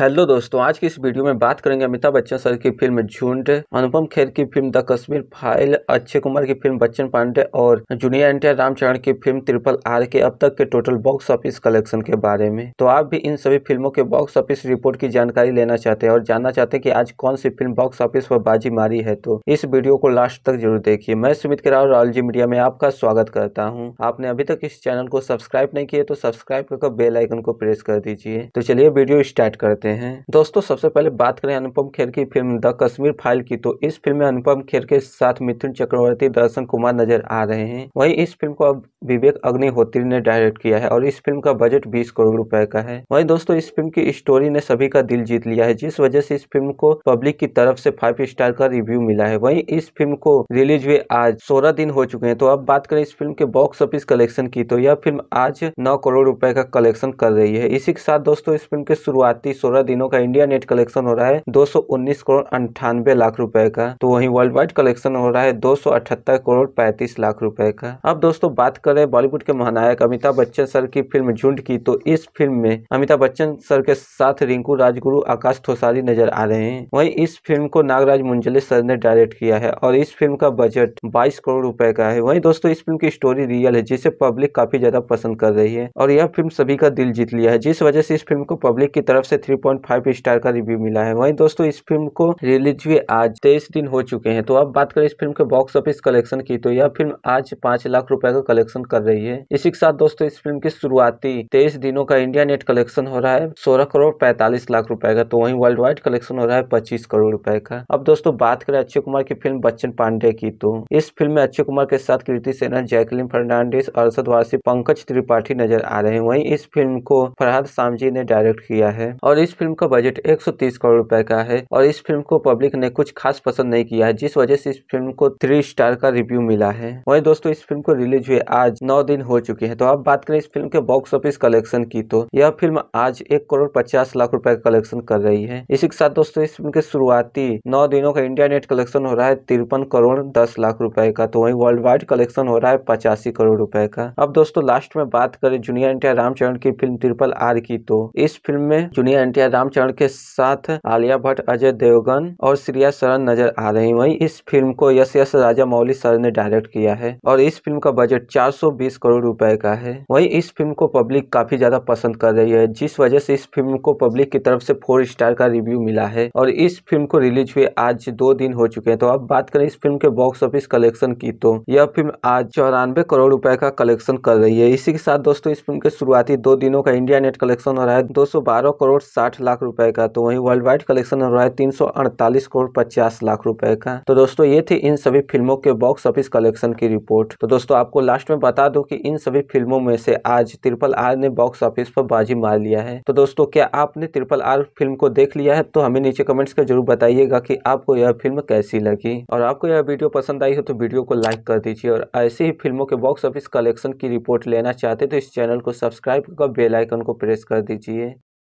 hello दोस्तों आज की इस वीडियो में बात करेंगे अमिताभ बच्चन सर की फिल्म झुंड अनुपम खेर की film the Kashmir file Akshay Kumar की फिल्म बच्चन पांडे और जूनियर एंटर रामचरण की फिल्म ट्रिपल आर के अब तक के टोटल बॉक्स ऑफिस कलेक्शन के बारे में तो आप भी इन सभी फिल्मों के बॉक्स ऑफिस रिपोर्ट की जानकारी लेना चाहते हैं और जानना चाहते हैं की आज कौन सी फिल्म बॉक्स ऑफिस पर बाजी मारी है तो इस वीडियो को लास्ट तक जरूर देखिए मैं सुमित किराव राहुल जी मीडिया में आपका स्वागत करता हूँ आपने अभी तक इस चैनल को सब्सक्राइब नहीं किया तो सब्सक्राइब करके बेलाइकन को प्रेस कर दीजिए तो चलिए वीडियो स्टार्ट करते हैं सकते हैं दोस्तों सबसे पहले बात करें अनुपम खेर की फिल्म द कश्मीर फाइल की तो इस फिल्म में अनुपम खेर के साथ मिथुन चक्रवर्ती दर्शन कुमार नजर आ रहे हैं वहीं इस फिल्म को अब विवेक अग्निहोत्री ने डायरेक्ट किया है और इस फिल्म का बजट बीस करोड़ रुपए का है वहीं दोस्तों इस फिल्म की स्टोरी ने सभी का दिल जीत लिया है जिस वजह से इस फिल्म को पब्लिक की तरफ से फाइव स्टार का रिव्यू मिला है वहीं इस फिल्म को रिलीज हुए आज सोलह दिन हो चुके हैं तो अब बात करें इस फिल्म के बॉक्स ऑफिस कलेक्शन की तो यह फिल्म आज नौ करोड़ रुपए का कलेक्शन कर रही है इसी के साथ दोस्तों इस फिल्म के शुरुआती सोलह दिनों का इंडिया नेट कलेक्शन हो रहा है दो करोड़ अंठानवे लाख रुपए का तो वहीं वर्ल्ड वाइड कलेक्शन हो रहा है दो करोड़ पैंतीस लाख रुपए का अब दोस्तों बात करें बॉलीवुड के महानायक अमिताभ बच्चन सर की फिल्म झुंड की तो इस फिल्म में अमिताभ बच्चन सर के साथ रिंकू राजगुरु आकाश थोसारी नजर आ रहे हैं वहीं इस फिल्म को नागराज मुंजले सर ने डायरेक्ट किया है और इस फिल्म का बजट 22 करोड़ रुपए का है वहीं दोस्तों इस फिल्म की स्टोरी रियल है जिसे पब्लिक काफी ज्यादा पसंद कर रही है और यह फिल्म सभी का दिल जीत लिया है जिस वजह से इस फिल्म को पब्लिक की तरफ से थ्री पॉइंट फाइव स्टार का रिव्यू मिला है वहीं दोस्तों इस फिल्म को रिलीज हुए आज तेईस दिन हो चुके हैं तो अब बात करें इस फिल्म के बॉक्स ऑफिस कलेक्शन की तो यह फिल्म आज पांच लाख रुपए का कलेक्शन कर रही है इसी के साथ दोस्तों इस फिल्म की शुरुआती तेईस दिनों का इंडिया नेट कलेक्शन हो रहा है सोलह करोड़ पैंतालीस लाख रूपये का तो वही वर्ल्ड वाइड कलेक्शन हो रहा है पच्चीस करोड़ रूपये का अब दोस्तों बात करें अक्षय कुमार की फिल्म बच्चन पांडे की तो इस फिल्म में अक्षय कुमार के साथ कीर्ति सेना जैकलिन फर्नांडिस अरसद वारसी पंकज त्रिपाठी नजर आ रहे हैं वहीं इस फिल्म को फरहाद सामजी ने डायरेक्ट किया है और इस इस फिल्म का बजट 130 करोड़ रुपए का है और इस फिल्म को पब्लिक ने कुछ खास पसंद नहीं किया है जिस वजह से इस फिल्म को थ्री स्टार का रिव्यू मिला है वही दोस्तों इस फिल्म को रिलीज हुए आज नौ दिन हो चुके हैं तो अब बात करें इस फिल्म के बॉक्स ऑफिस कलेक्शन की तो यह फिल्म आज एक करोड़ पचास लाख रूपये का कलेक्शन कर रही है इसी के साथ दोस्तों इस फिल्म के शुरुआती नौ दिनों का इंडिया नेट कलेक्शन हो रहा है तिरपन करोड़ दस लाख रूपये का तो वही वर्ल्ड वाइड कलेक्शन हो रहा है पचासी करोड़ रूपये का अब दोस्तों लास्ट में बात करें जूनियर एंटिया रामचरण की फिल्म ट्रिपल आर की तो इस फिल्म में जूनियर एन के रामचरण के साथ आलिया भट्ट अजय देवगन और श्रिया सरन नजर आ रही वही इस फिल्म को यश यश राजा मौली सर ने डायरेक्ट किया है और इस फिल्म का बजट 420 करोड़ रुपए का है वही इस फिल्म को पब्लिक काफी ज्यादा पसंद कर रही है जिस वजह से इस फिल्म को पब्लिक की तरफ से फोर स्टार का रिव्यू मिला है और इस फिल्म को रिलीज हुए आज दो दिन हो चुके हैं तो अब बात करें इस फिल्म के बॉक्स ऑफिस कलेक्शन की तो यह फिल्म आज चौरानवे करोड़ रुपए का कलेक्शन कर रही है इसी के साथ दोस्तों इस फिल्म के शुरुआती दो दिनों का इंडिया नेट कलेक्शन हो रहा है दो करोड़ साठ आठ लाख रुपए का तो वही वर्ल्ड वाइड कलेक्शन रहा है तीन करोड़ पचास लाख रुपए का तो दोस्तों ये थी इन सभी फिल्मों के बॉक्स ऑफिस कलेक्शन की रिपोर्ट तो दोस्तों आपको लास्ट में बता दो की इन सभी फिल्मों में से आज ट्रिपल आर ने बॉक्स ऑफिस पर बाजी मार लिया है तो दोस्तों क्या आपने ट्रिपल आर फिल्म को देख लिया है तो हमें नीचे कमेंट्स कर जरूर बताइएगा कि आपको यह फिल्म कैसी लगी और आपको यह वीडियो पसंद आई हो तो वीडियो को लाइक कर दीजिए और ऐसे ही फिल्मों के बॉक्स ऑफिस कलेक्शन की रिपोर्ट लेना चाहते तो इस चैनल को सब्सक्राइब कर बेल आइकन को प्रेस कर दीजिए